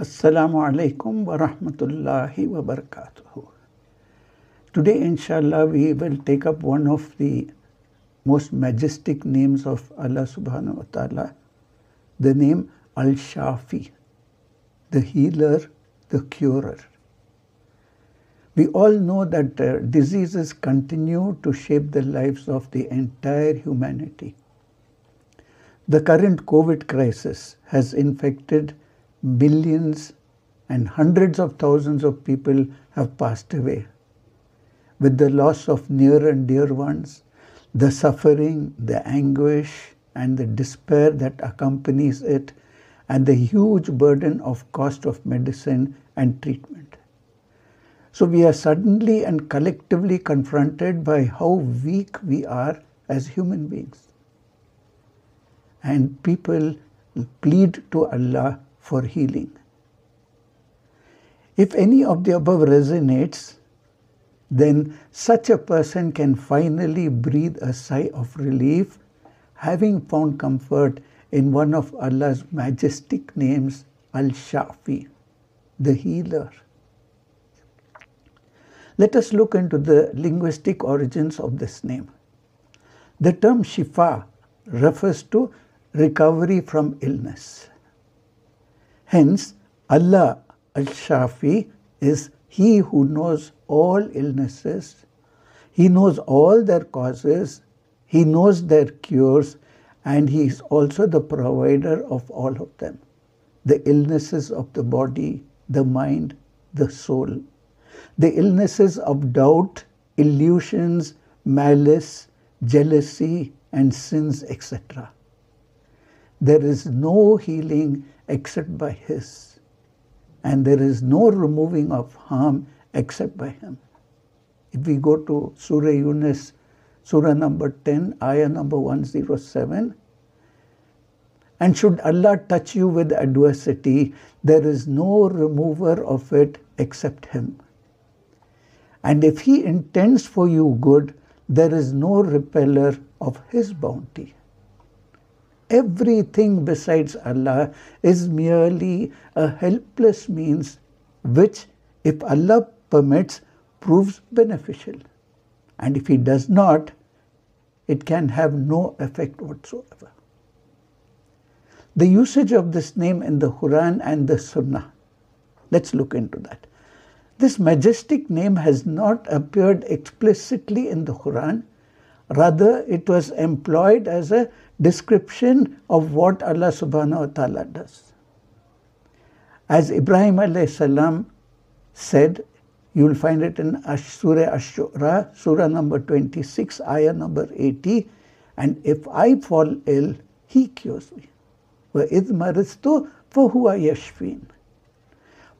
Assalamu alaikum wa rahmatullahi wa barakatuhu. Today, inshallah, we will take up one of the most majestic names of Allah subhanahu wa ta'ala, the name Al Shafi, the healer, the curer. We all know that uh, diseases continue to shape the lives of the entire humanity. The current COVID crisis has infected billions and hundreds of thousands of people have passed away. With the loss of near and dear ones, the suffering, the anguish, and the despair that accompanies it, and the huge burden of cost of medicine and treatment. So we are suddenly and collectively confronted by how weak we are as human beings. And people plead to Allah for healing. If any of the above resonates, then such a person can finally breathe a sigh of relief, having found comfort in one of Allah's majestic names, Al Shafi, the healer. Let us look into the linguistic origins of this name. The term Shifa refers to recovery from illness. Hence, Allah Al Shafi is He who knows all illnesses, He knows all their causes, He knows their cures, and He is also the provider of all of them the illnesses of the body, the mind, the soul, the illnesses of doubt, illusions, malice, jealousy, and sins, etc. There is no healing except by His. And there is no removing of harm except by Him. If we go to Surah Yunus, Surah number 10, ayah number 107, and should Allah touch you with adversity, there is no remover of it except Him. And if He intends for you good, there is no repeller of His bounty everything besides Allah is merely a helpless means which, if Allah permits, proves beneficial. And if He does not, it can have no effect whatsoever. The usage of this name in the Quran and the Sunnah. Let's look into that. This majestic name has not appeared explicitly in the Quran Rather, it was employed as a description of what Allah subhanahu wa ta'ala does. As Ibrahim alayhi salam said, you will find it in Surah Ashura, Surah number 26, Ayah number 80, and if I fall ill, he cures me. وَإِذْ مَرِضْتُ فَهُوَ يَشْفِينَ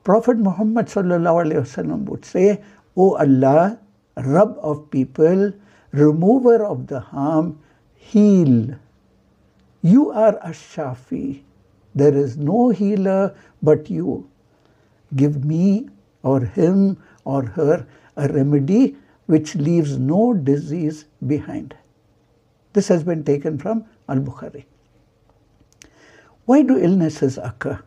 Prophet Muhammad sallallahu alayhi wasallam would say, O Allah, Rabb of people, remover of the harm, heal. You are a There is no healer but you. Give me or him or her a remedy which leaves no disease behind. This has been taken from Al-Bukhari. Why do illnesses occur?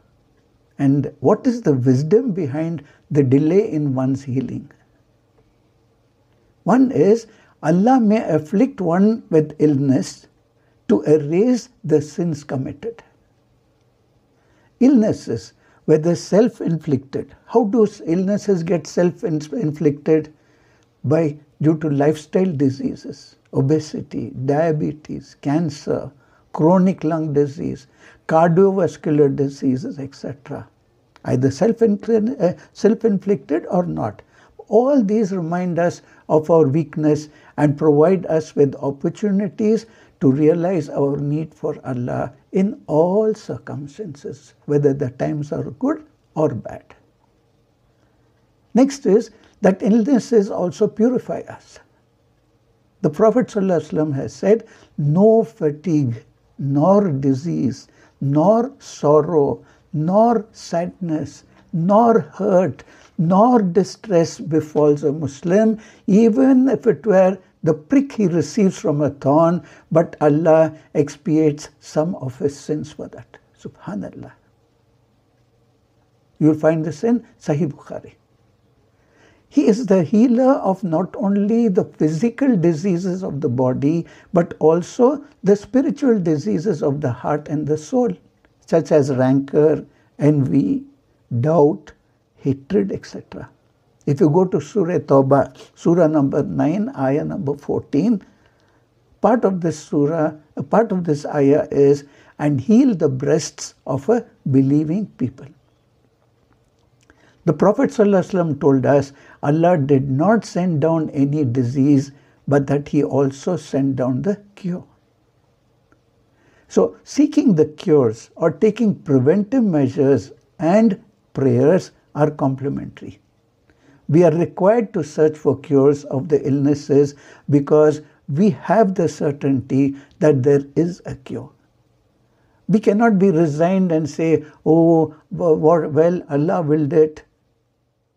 And what is the wisdom behind the delay in one's healing? One is Allah may afflict one with illness to erase the sins committed. Illnesses, whether self inflicted, how do illnesses get self inflicted? By due to lifestyle diseases, obesity, diabetes, cancer, chronic lung disease, cardiovascular diseases, etc. Either self inflicted eh, or not all these remind us of our weakness and provide us with opportunities to realize our need for Allah in all circumstances, whether the times are good or bad. Next is that illnesses also purify us. The Prophet ﷺ has said, No fatigue, nor disease, nor sorrow, nor sadness, nor hurt, nor distress befalls a Muslim, even if it were the prick he receives from a thorn, but Allah expiates some of his sins for that. Subhanallah. You will find this in Sahih Bukhari. He is the healer of not only the physical diseases of the body, but also the spiritual diseases of the heart and the soul, such as rancor, envy, doubt, hatred, etc. If you go to Surah Tawbah, Surah number 9, ayah number 14, part of this surah, part of this ayah is, and heal the breasts of a believing people. The Prophet ﷺ told us Allah did not send down any disease, but that He also sent down the cure. So, seeking the cures or taking preventive measures and prayers are complementary. We are required to search for cures of the illnesses because we have the certainty that there is a cure. We cannot be resigned and say, oh, well, Allah willed it.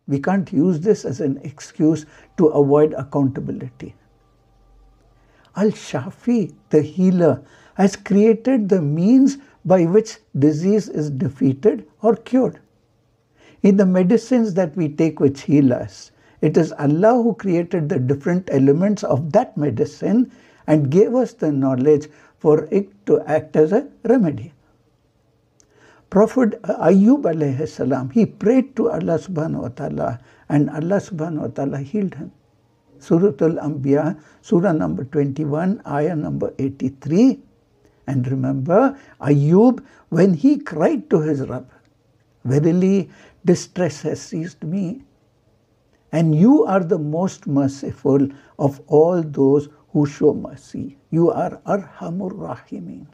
We can't use this as an excuse to avoid accountability. Al Shafi, the healer, has created the means by which disease is defeated or cured in the medicines that we take which heal us. It is Allah who created the different elements of that medicine and gave us the knowledge for it to act as a remedy. Prophet Ayub alayhi salam, he prayed to Allah subhanahu wa ta'ala and Allah subhanahu wa ta'ala healed him. Suratul Anbiya, Surah number 21, Ayah number 83. And remember, Ayub, when he cried to his Rabb, Verily, distress has seized me. And you are the most merciful of all those who show mercy. You are Arhamur Rahimin.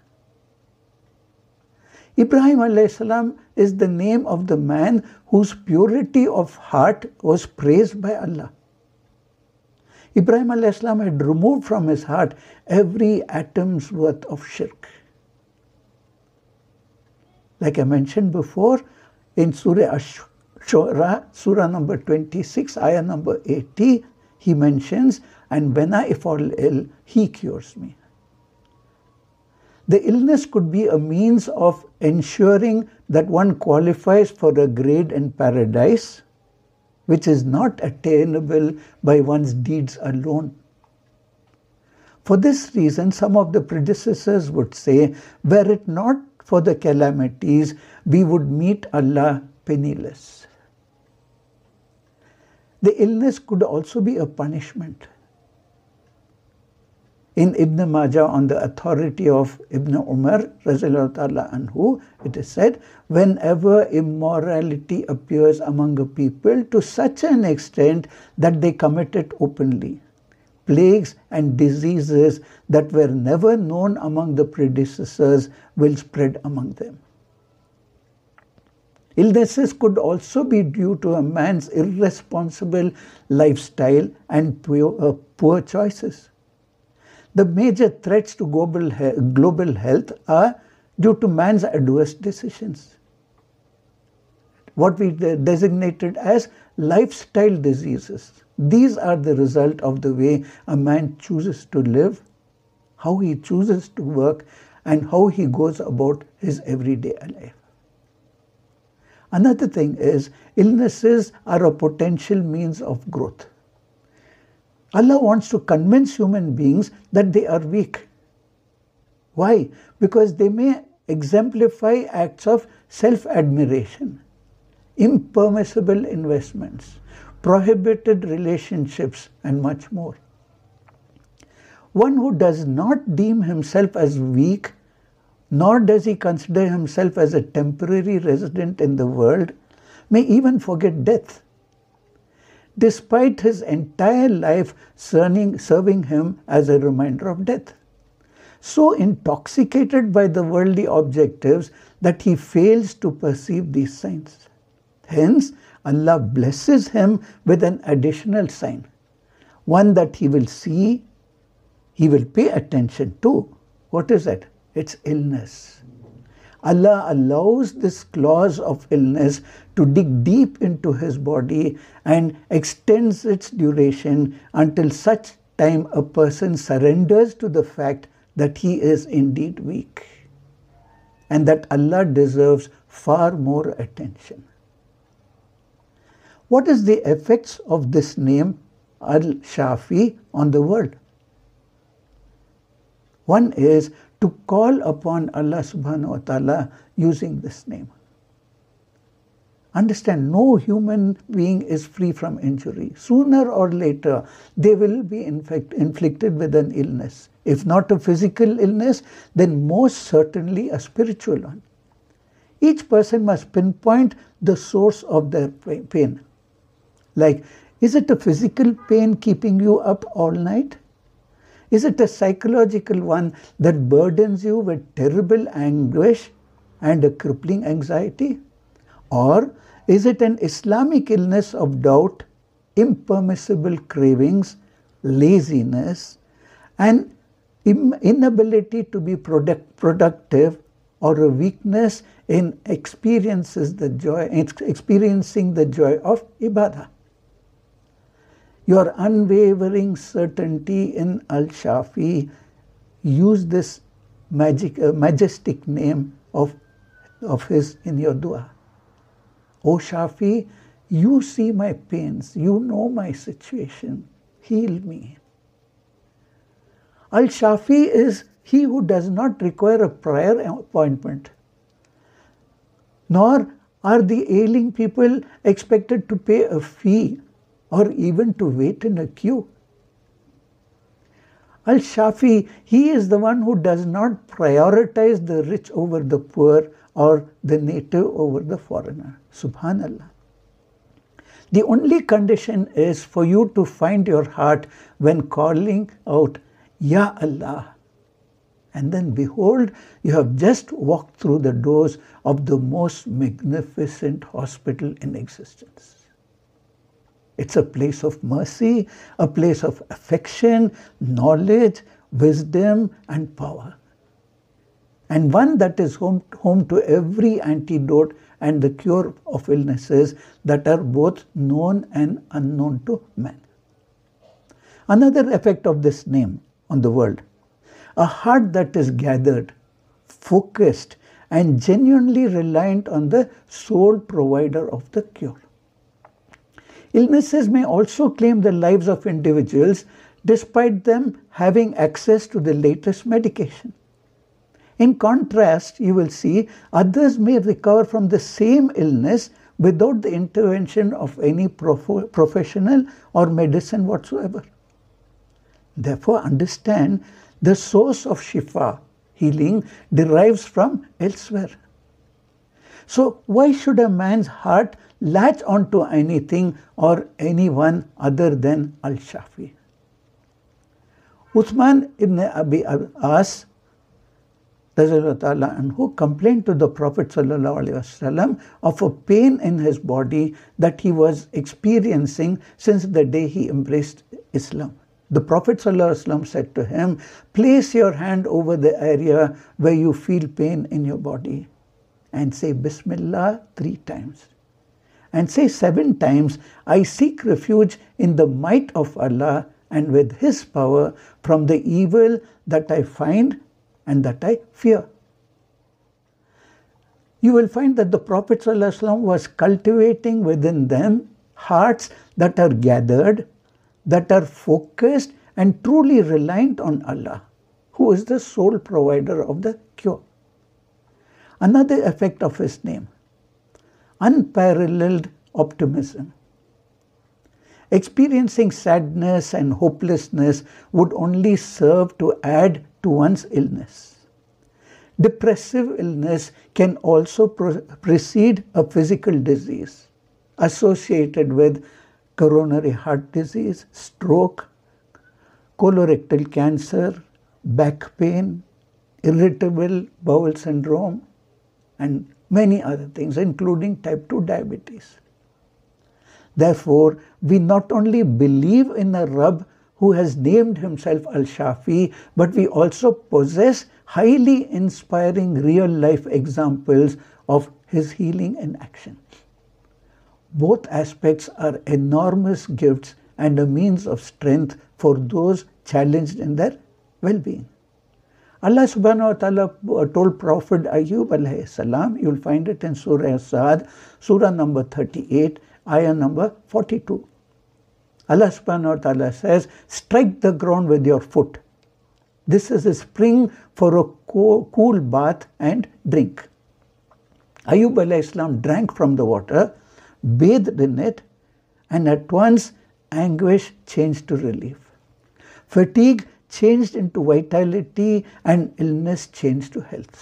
Ibrahim salam is the name of the man whose purity of heart was praised by Allah. Ibrahim salam had removed from his heart every atom's worth of shirk. Like I mentioned before, in Surah Shura, Surah number 26, ayah number 80, he mentions, and when I fall ill, he cures me. The illness could be a means of ensuring that one qualifies for a grade in paradise, which is not attainable by one's deeds alone. For this reason, some of the predecessors would say, were it not for the calamities, we would meet Allah penniless. The illness could also be a punishment. In Ibn Majah, on the authority of Ibn Umar, anhu, it is said, whenever immorality appears among a people to such an extent that they commit it openly, plagues and diseases that were never known among the predecessors will spread among them. Illnesses could also be due to a man's irresponsible lifestyle and poor uh, choices. The major threats to global, global health are due to man's adverse decisions. What we designated as lifestyle diseases. These are the result of the way a man chooses to live, how he chooses to work, and how he goes about his everyday life. Another thing is, illnesses are a potential means of growth. Allah wants to convince human beings that they are weak. Why? Because they may exemplify acts of self admiration, impermissible investments, prohibited relationships, and much more. One who does not deem himself as weak, nor does he consider himself as a temporary resident in the world, may even forget death. Despite his entire life serving him as a reminder of death so intoxicated by the worldly objectives that he fails to perceive these signs. Hence, Allah blesses him with an additional sign, one that he will see, he will pay attention to. What is it? It's illness. Allah allows this clause of illness to dig deep into his body and extends its duration until such time a person surrenders to the fact that he is indeed weak and that Allah deserves far more attention. What is the effects of this name Al-Shafi on the world? One is to call upon Allah subhanahu wa ta'ala using this name. Understand, no human being is free from injury. Sooner or later, they will be infect, inflicted with an illness. If not a physical illness, then most certainly a spiritual one. Each person must pinpoint the source of their pain. Like, is it a physical pain keeping you up all night? Is it a psychological one that burdens you with terrible anguish and a crippling anxiety? Or is it an Islamic illness of doubt, impermissible cravings, laziness, and inability to be product productive or a weakness in experiences the joy, experiencing the joy of ibadah? Your unwavering certainty in Al Shafi, use this magic, uh, majestic name of, of His in your dua. O Shafi, you see my pains, you know my situation, heal me. Al Shafi is he who does not require a prior appointment, nor are the ailing people expected to pay a fee or even to wait in a queue. Al Shafi, he is the one who does not prioritize the rich over the poor or the native over the foreigner. Subhanallah. The only condition is for you to find your heart when calling out, Ya Allah. And then behold, you have just walked through the doors of the most magnificent hospital in existence. It's a place of mercy, a place of affection, knowledge, wisdom, and power. And one that is home, home to every antidote and the cure of illnesses that are both known and unknown to man. Another effect of this name on the world a heart that is gathered, focused, and genuinely reliant on the sole provider of the cure. Illnesses may also claim the lives of individuals despite them having access to the latest medication. In contrast, you will see others may recover from the same illness without the intervention of any prof- professional or medicine whatsoever. Therefore, understand the source of Shifa, healing, derives from elsewhere. So, why should a man's heart latch onto anything or anyone other than Al Shafi. Uthman ibn Abi As and who complained to the Prophet ﷺ of a pain in his body that he was experiencing since the day he embraced Islam. The Prophet said to him, Place your hand over the area where you feel pain in your body and say Bismillah three times and say seven times, I seek refuge in the might of Allah and with His power from the evil that I find and that I fear. You will find that the Prophet was cultivating within them hearts that are gathered, that are focused and truly reliant on Allah, who is the sole provider of the cure. Another effect of his name unparalleled optimism. Experiencing sadness and hopelessness would only serve to add to one's illness. Depressive illness can also precede a physical disease associated with coronary heart disease, stroke, colorectal cancer, back pain, irritable bowel syndrome, and many other things, including type 2 diabetes. Therefore, we not only believe in a Rab who has named himself Al Shafi, but we also possess highly inspiring real life examples of his healing in action. Both aspects are enormous gifts and a means of strength for those challenged in their well being. Allah subhanahu wa ta'ala told Prophet Ayub alayhi salam, you'll find it in Surah Sa'ad, Surah number 38, ayah number 42. Allah subhanahu wa ta'ala says, strike the ground with your foot. This is a spring for a cool bath and drink. Ayub alayhi salam drank from the water, bathed in it, and at once anguish changed to relief. Fatigue changed into vitality and illness changed to health.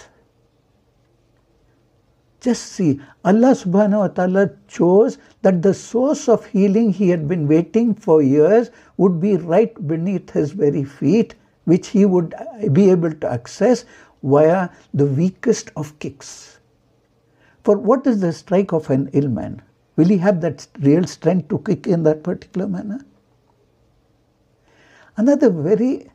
Just see, Allah subhanahu wa ta'ala chose that the source of healing he had been waiting for years would be right beneath his very feet, which he would uh, be able to access via the weakest of kicks. For what is the strike of an ill man? Will he have that real strength to kick in that particular manner? Another very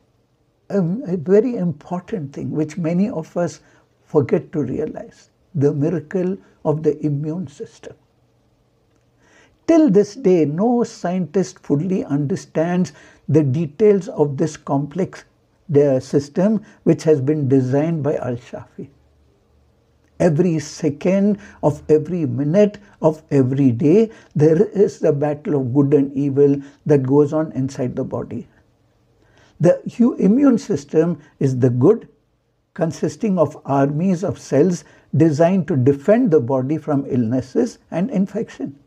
a, very important thing which many of us forget to realize the miracle of the immune system. Till this day, no scientist fully understands the details of this complex system which has been designed by Al Shafi. Every second of every minute of every day, there is the battle of good and evil that goes on inside the body. The immune system is the good consisting of armies of cells designed to defend the body from illnesses and infection.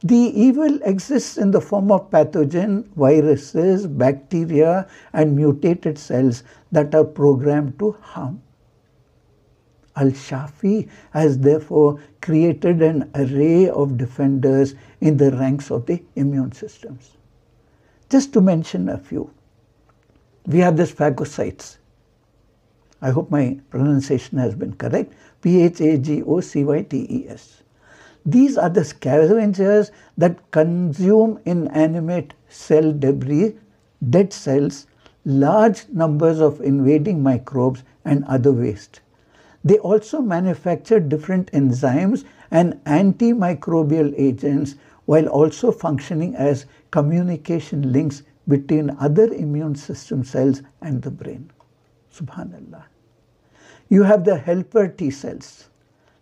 The evil exists in the form of pathogen, viruses, bacteria and mutated cells that are programmed to harm. Al-Shafi has therefore created an array of defenders in the ranks of the immune systems. Just to mention a few, we have the phagocytes. I hope my pronunciation has been correct. P-H-A-G-O-C-Y-T-E-S. These are the scavengers that consume inanimate cell debris, dead cells, large numbers of invading microbes and other waste. They also manufacture different enzymes and antimicrobial agents while also functioning as communication links between other immune system cells and the brain. Subhanallah. You have the helper T cells.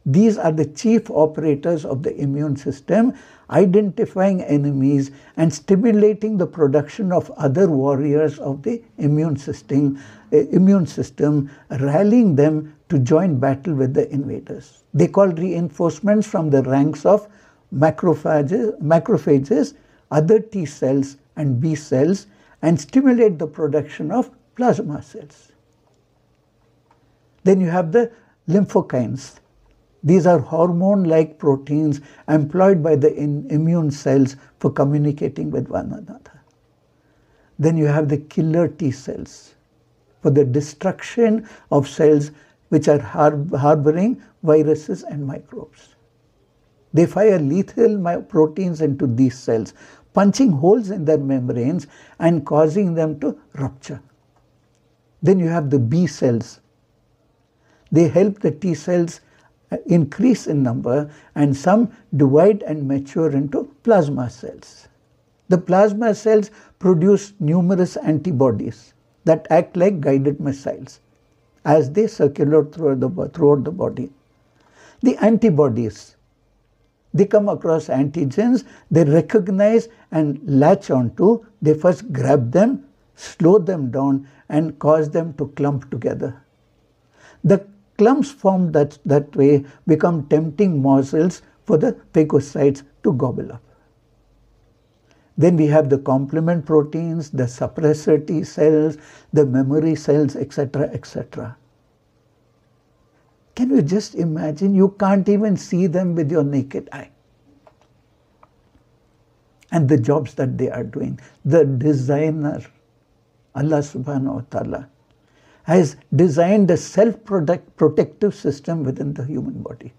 These are the chief operators of the immune system, identifying enemies and stimulating the production of other warriors of the immune system, uh, immune system rallying them to join battle with the invaders. They call reinforcements from the ranks of macrophages, macrophages other T cells, and B cells and stimulate the production of plasma cells. Then you have the lymphokines. These are hormone-like proteins employed by the immune cells for communicating with one another. Then you have the killer T cells for the destruction of cells which are harboring viruses and microbes. They fire lethal proteins into these cells punching holes in their membranes and causing them to rupture. Then you have the B cells. They help the T cells uh, increase in number and some divide and mature into plasma cells. The plasma cells produce numerous antibodies that act like guided missiles as they circulate throughout the, throughout the body. The antibodies they come across antigens, they recognize and latch onto, they first grab them, slow them down, and cause them to clump together. The clumps formed that, that way become tempting morsels for the phagocytes to gobble up. Then we have the complement proteins, the suppressor T cells, the memory cells, etc., etc. Can you just imagine? You can't even see them with your naked eye. And the jobs that they are doing, the designer, Allah subhanahu wa ta'ala, has designed a self protective system within the human body.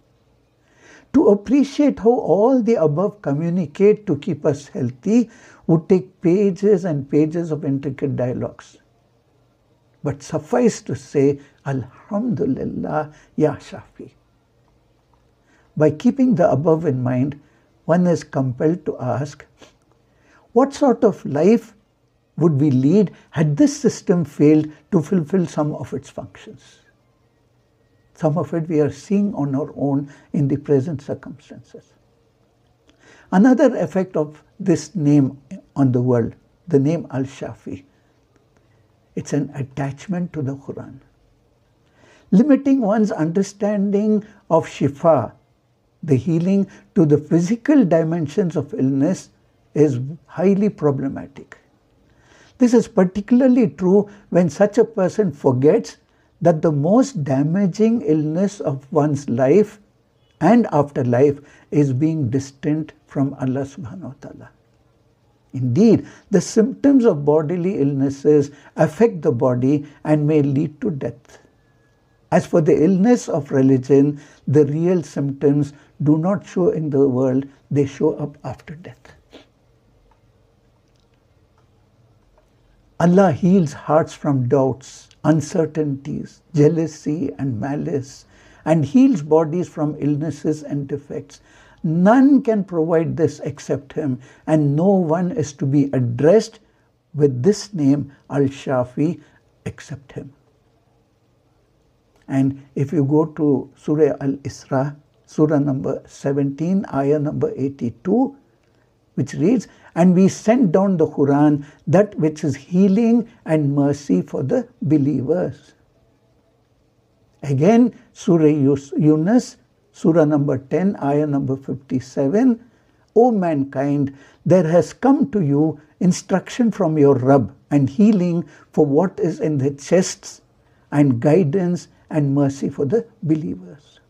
To appreciate how all the above communicate to keep us healthy would take pages and pages of intricate dialogues. But suffice to say, Alhamdulillah, Ya Shafi. By keeping the above in mind, one is compelled to ask what sort of life would we lead had this system failed to fulfill some of its functions? Some of it we are seeing on our own in the present circumstances. Another effect of this name on the world, the name Al Shafi, it's an attachment to the Quran. Limiting one's understanding of shifa, the healing, to the physical dimensions of illness is highly problematic. This is particularly true when such a person forgets that the most damaging illness of one's life and afterlife is being distant from Allah subhanahu wa ta'ala. Indeed, the symptoms of bodily illnesses affect the body and may lead to death. As for the illness of religion, the real symptoms do not show in the world, they show up after death. Allah heals hearts from doubts, uncertainties, jealousy, and malice, and heals bodies from illnesses and defects. None can provide this except him, and no one is to be addressed with this name Al Shafi except him. And if you go to Surah Al Isra, Surah number 17, ayah number 82, which reads, And we sent down the Quran, that which is healing and mercy for the believers. Again, Surah Yunus, Surah number 10, ayah number 57. O mankind, there has come to you instruction from your Rabb and healing for what is in the chests, and guidance and mercy for the believers.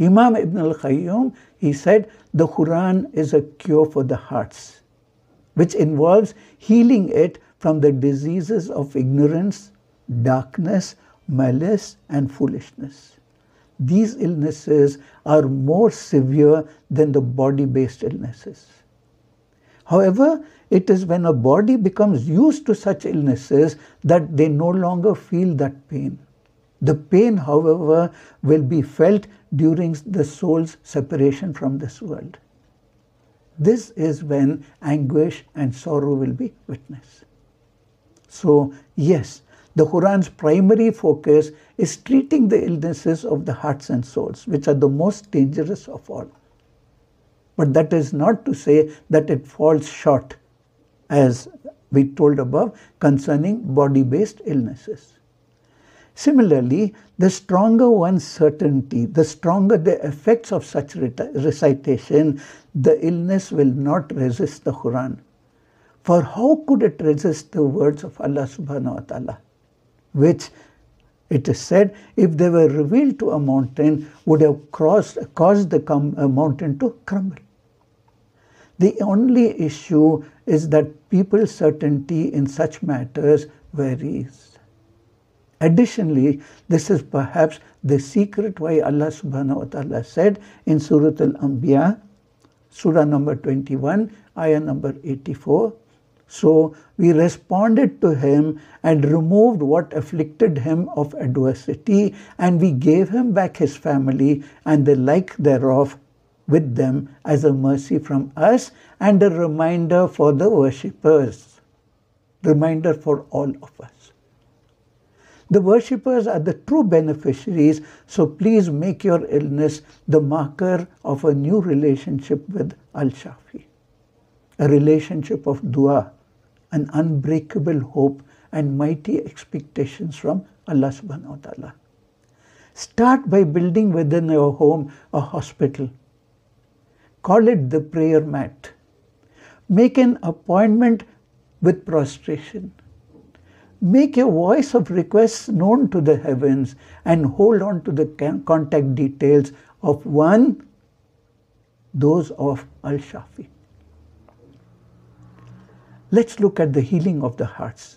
Imam Ibn al Khayyum, he said, the Quran is a cure for the hearts, which involves healing it from the diseases of ignorance, darkness, malice, and foolishness these illnesses are more severe than the body based illnesses. However, it is when a body becomes used to such illnesses that they no longer feel that pain. The pain, however, will be felt during the soul's separation from this world. This is when anguish and sorrow will be witnessed. So, yes, the Quran's primary focus is treating the illnesses of the hearts and souls, which are the most dangerous of all. But that is not to say that it falls short, as we told above, concerning body based illnesses. Similarly, the stronger one's certainty, the stronger the effects of such recitation, the illness will not resist the Quran. For how could it resist the words of Allah subhanahu wa ta'ala? which it is said if they were revealed to a mountain would have crossed, caused the uh, mountain to crumble. The only issue is that people's certainty in such matters varies. Additionally, this is perhaps the secret why Allah subhanahu wa ta'ala said in Surah Al-Anbiya, Surah number 21, ayah number 84, so we responded to him and removed what afflicted him of adversity, and we gave him back his family and the like thereof with them as a mercy from us and a reminder for the worshippers. Reminder for all of us. The worshippers are the true beneficiaries, so please make your illness the marker of a new relationship with Al Shafi, a relationship of dua, an unbreakable hope and mighty expectations from Allah subhanahu wa ta'ala. Start by building within your home a hospital. Call it the prayer mat. Make an appointment with prostration. Make your voice of requests known to the heavens and hold on to the contact details of one, those of Al Shafi. Let's look at the healing of the hearts.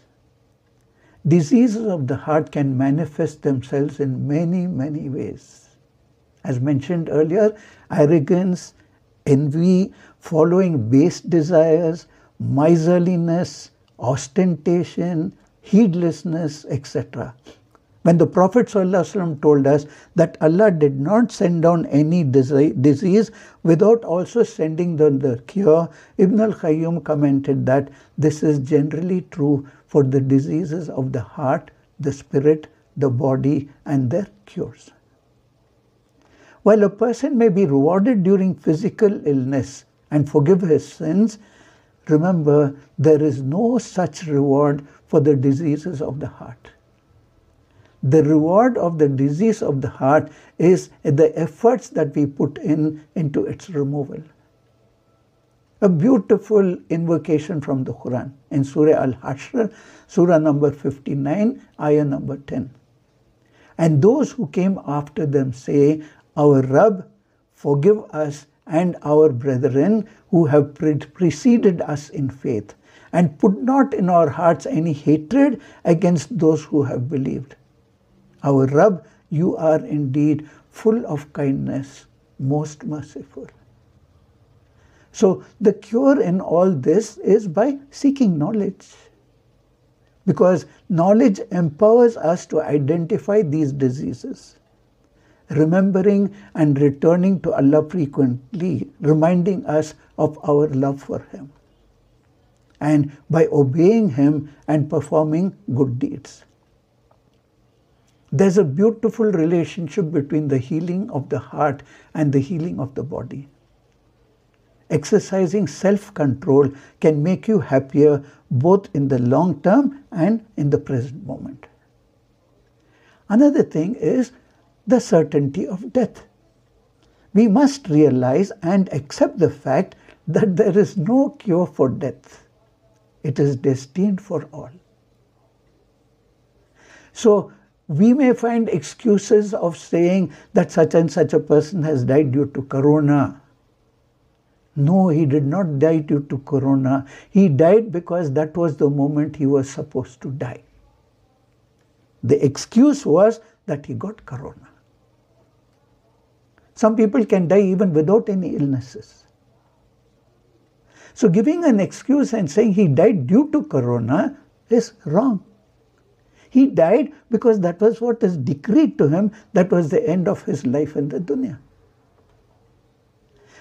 Diseases of the heart can manifest themselves in many, many ways. As mentioned earlier, arrogance, envy, following base desires, miserliness, ostentation, heedlessness, etc. When the Prophet ﷺ told us that Allah did not send down any disease without also sending the cure, Ibn al Qayyim commented that this is generally true for the diseases of the heart, the spirit, the body, and their cures. While a person may be rewarded during physical illness and forgive his sins, remember there is no such reward for the diseases of the heart the reward of the disease of the heart is the efforts that we put in into its removal. A beautiful invocation from the Quran in Surah Al-Hashr, Surah number 59, Ayah number 10. And those who came after them say, Our Rabb, forgive us and our brethren who have pre preceded us in faith, and put not in our hearts any hatred against those who have believed our Rabb, you are indeed full of kindness, most merciful. So the cure in all this is by seeking knowledge. Because knowledge empowers us to identify these diseases. Remembering and returning to Allah frequently, reminding us of our love for Him. And by obeying Him and performing good deeds. There's a beautiful relationship between the healing of the heart and the healing of the body. Exercising self control can make you happier both in the long term and in the present moment. Another thing is the certainty of death. We must realize and accept the fact that there is no cure for death, it is destined for all. So, we may find excuses of saying that such and such a person has died due to corona. No, he did not die due to corona. He died because that was the moment he was supposed to die. The excuse was that he got corona. Some people can die even without any illnesses. So, giving an excuse and saying he died due to corona is wrong. He died because that was what is decreed to him. That was the end of his life in the dunya.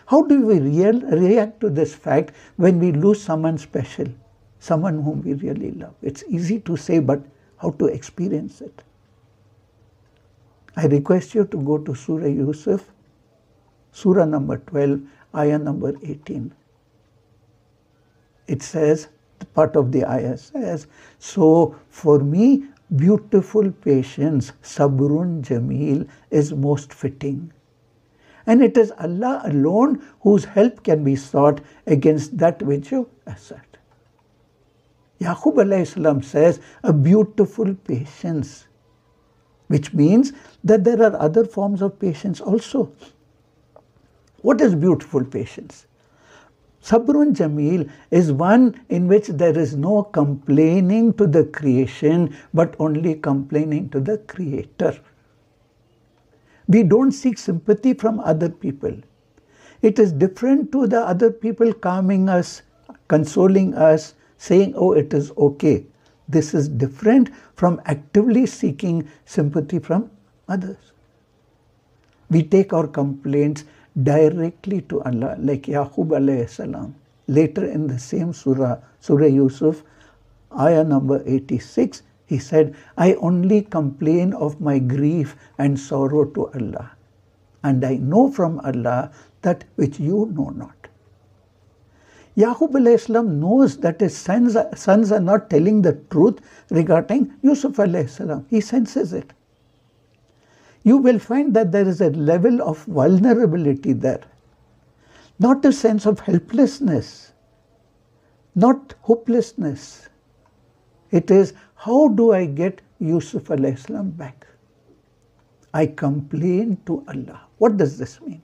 How do we real, react to this fact when we lose someone special, someone whom we really love? It's easy to say, but how to experience it? I request you to go to Surah Yusuf, Surah number 12, ayah number 18. It says, part of the ayah says, So for me, beautiful patience, Sabrun Jameel, is most fitting. And it is Allah alone whose help can be sought against that which you assert. Yaqub salam says, a beautiful patience, which means that there are other forms of patience also. What is beautiful patience? Sabrun Jamil is one in which there is no complaining to the creation but only complaining to the creator. We don't seek sympathy from other people. It is different to the other people calming us, consoling us, saying, oh, it is okay. This is different from actively seeking sympathy from others. We take our complaints directly to Allah, like Yaqub alayhi salam. Later in the same surah, Surah Yusuf, ayah number 86, he said, I only complain of my grief and sorrow to Allah, and I know from Allah that which you know not. Yaqub alayhi salam knows that his sons, sons are not telling the truth regarding Yusuf alayhi salam. He senses it you will find that there is a level of vulnerability there. Not a sense of helplessness, not hopelessness. It is how do I get Yusuf Al Islam back? I complain to Allah. What does this mean?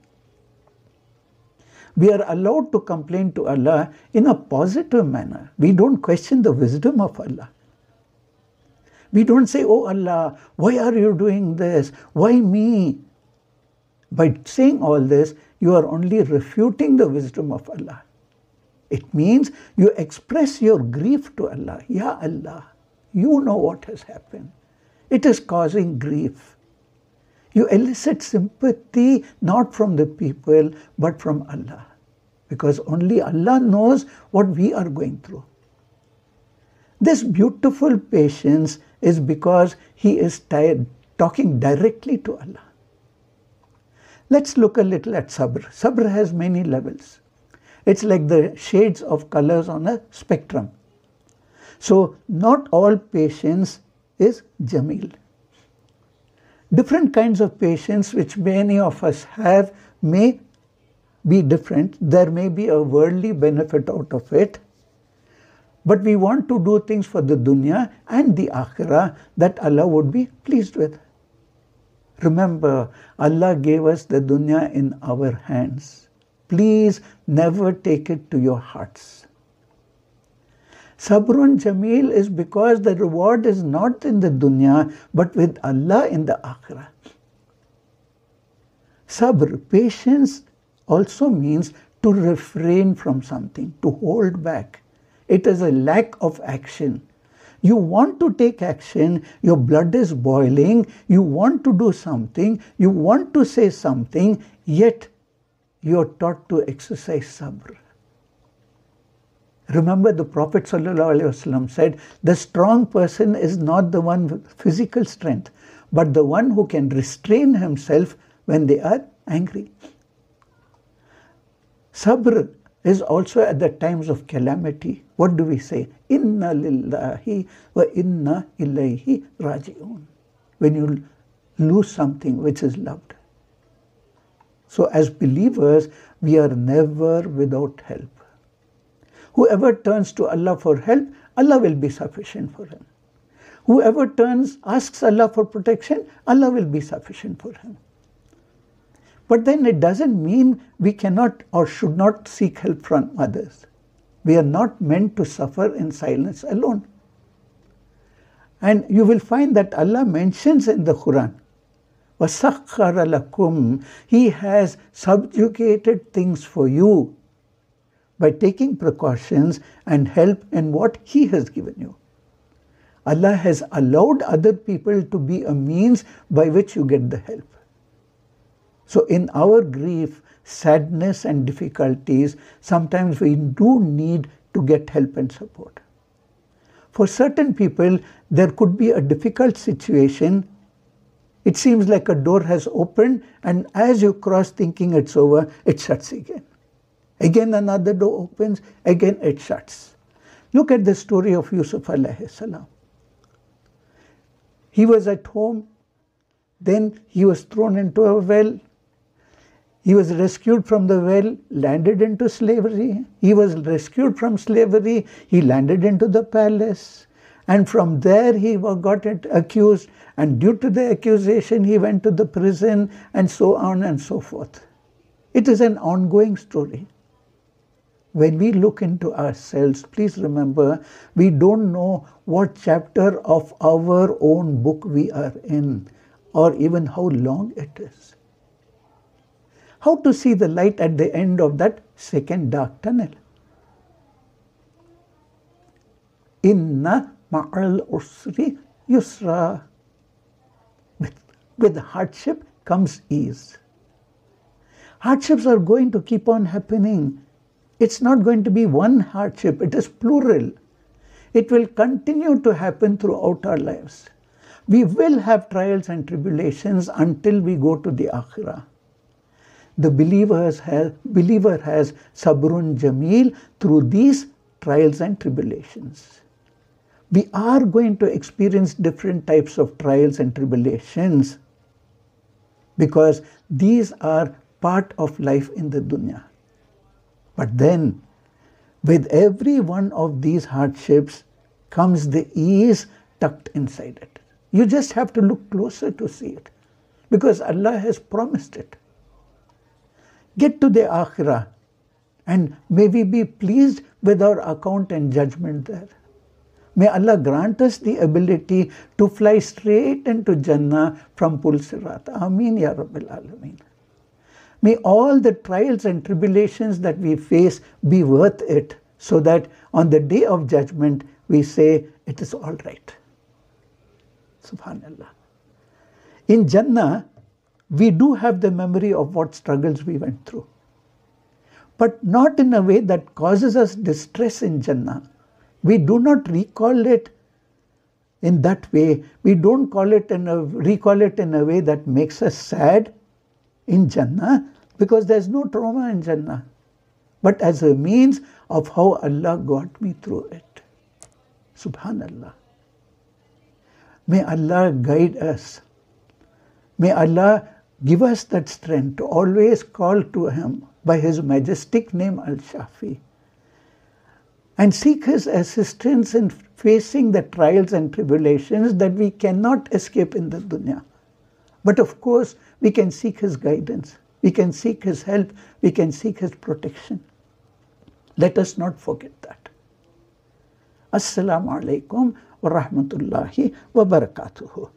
We are allowed to complain to Allah in a positive manner. We don't question the wisdom of Allah. We don't say, Oh Allah, why are you doing this? Why me? By saying all this, you are only refuting the wisdom of Allah. It means you express your grief to Allah. Ya Allah, you know what has happened. It is causing grief. You elicit sympathy not from the people but from Allah because only Allah knows what we are going through. This beautiful patience is because he is tired, talking directly to Allah. Let's look a little at sabr. Sabr has many levels. It's like the shades of colors on a spectrum. So, not all patience is jamil. Different kinds of patience, which many of us have, may be different. There may be a worldly benefit out of it, but we want to do things for the dunya and the akhirah that Allah would be pleased with. Remember, Allah gave us the dunya in our hands. Please never take it to your hearts. Sabrun Jameel is because the reward is not in the dunya but with Allah in the akhirah. Sabr, patience also means to refrain from something, to hold back. It is a lack of action. You want to take action, your blood is boiling, you want to do something, you want to say something, yet you are taught to exercise sabr. Remember, the Prophet ﷺ said, The strong person is not the one with physical strength, but the one who can restrain himself when they are angry. Sabr is also at the times of calamity. What do we say? Inna lillahi wa inna ilayhi raji'un. When you lose something which is loved. So, as believers, we are never without help. Whoever turns to Allah for help, Allah will be sufficient for him. Whoever turns, asks Allah for protection, Allah will be sufficient for him. But then it doesn't mean we cannot or should not seek help from others. We are not meant to suffer in silence alone. And you will find that Allah mentions in the Quran, وَسَخَّرَ لَكُمْ He has subjugated things for you by taking precautions and help in what He has given you. Allah has allowed other people to be a means by which you get the help. So, in our grief, sadness, and difficulties, sometimes we do need to get help and support. For certain people, there could be a difficult situation. It seems like a door has opened, and as you cross thinking it's over, it shuts again. Again, another door opens, again, it shuts. Look at the story of Yusuf alayhi salam. He was at home, then he was thrown into a well he was rescued from the well, landed into slavery. He was rescued from slavery, he landed into the palace. And from there he got accused, and due to the accusation, he went to the prison, and so on and so forth. It is an ongoing story. When we look into ourselves, please remember we don't know what chapter of our own book we are in, or even how long it is how to see the light at the end of that second dark tunnel. Inna ma'al usri yusra. With, with hardship comes ease. Hardships are going to keep on happening. It's not going to be one hardship, it is plural. It will continue to happen throughout our lives. We will have trials and tribulations until we go to the Akhirah the believers has, believer has sabrun jameel through these trials and tribulations. We are going to experience different types of trials and tribulations because these are part of life in the dunya. But then, with every one of these hardships comes the ease tucked inside it. You just have to look closer to see it because Allah has promised it get to the Akhirah and may we be pleased with our account and judgment there. May Allah grant us the ability to fly straight into Jannah from Pulsirat. Ameen Ya Rabbil Alameen. May all the trials and tribulations that we face be worth it so that on the day of judgment we say it is all right. Subhanallah. In Jannah, we do have the memory of what struggles we went through. But not in a way that causes us distress in Jannah. We do not recall it in that way. We don't call it in a, recall it in a way that makes us sad in Jannah because there's no trauma in Jannah. But as a means of how Allah got me through it. Subhanallah. May Allah guide us. May Allah Give us that strength to always call to Him by His majestic name Al Shafi and seek His assistance in facing the trials and tribulations that we cannot escape in the dunya. But of course, we can seek His guidance, we can seek His help, we can seek His protection. Let us not forget that. Assalamu alaikum wa rahmatullahi wa barakatuhu.